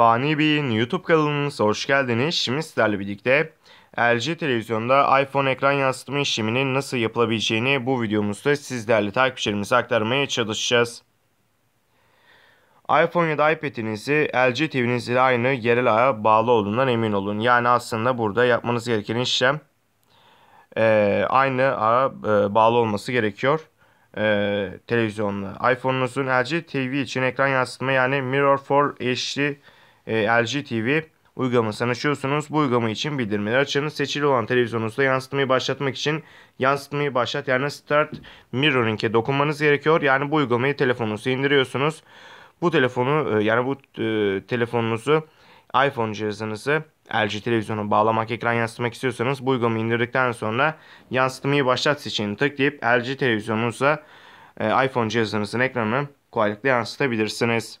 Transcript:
Fani Bey'in YouTube kanalımıza hoş geldiniz. Şimdi sizlerle birlikte LG televizyonda iPhone ekran yansıtma işleminin nasıl yapılabileceğini bu videomuzda sizlerle takipçilerimize aktarmaya çalışacağız. iPhone ya da iPad'inizi LG TV'niz ile aynı yerel ağa bağlı olduğundan emin olun. Yani aslında burada yapmanız gereken işlem e, aynı ağa e, bağlı olması gerekiyor e, televizyonla. iPhone'unuzun LG TV için ekran yansıtma yani Mirror for HD e, LG TV uygulamasını açıyorsunuz. Bu uygulama için bildirimleri açınız. Seçili olan televizyonunuzda yansıtmayı başlatmak için yansıtmayı başlat yani Start Mirroring'e dokunmanız gerekiyor. Yani bu uygulamayı telefonunuza indiriyorsunuz. Bu telefonu e, yani bu e, telefonunuzu iPhone cihazınızı LG televizyonu bağlamak ekran yansıtmak istiyorsanız bu uygulamayı indirdikten sonra yansıtmayı başlat seçeneğini tıklayıp LG televizyonunuza e, iPhone cihazınızın ekranını kolaylıkla yansıtabilirsiniz.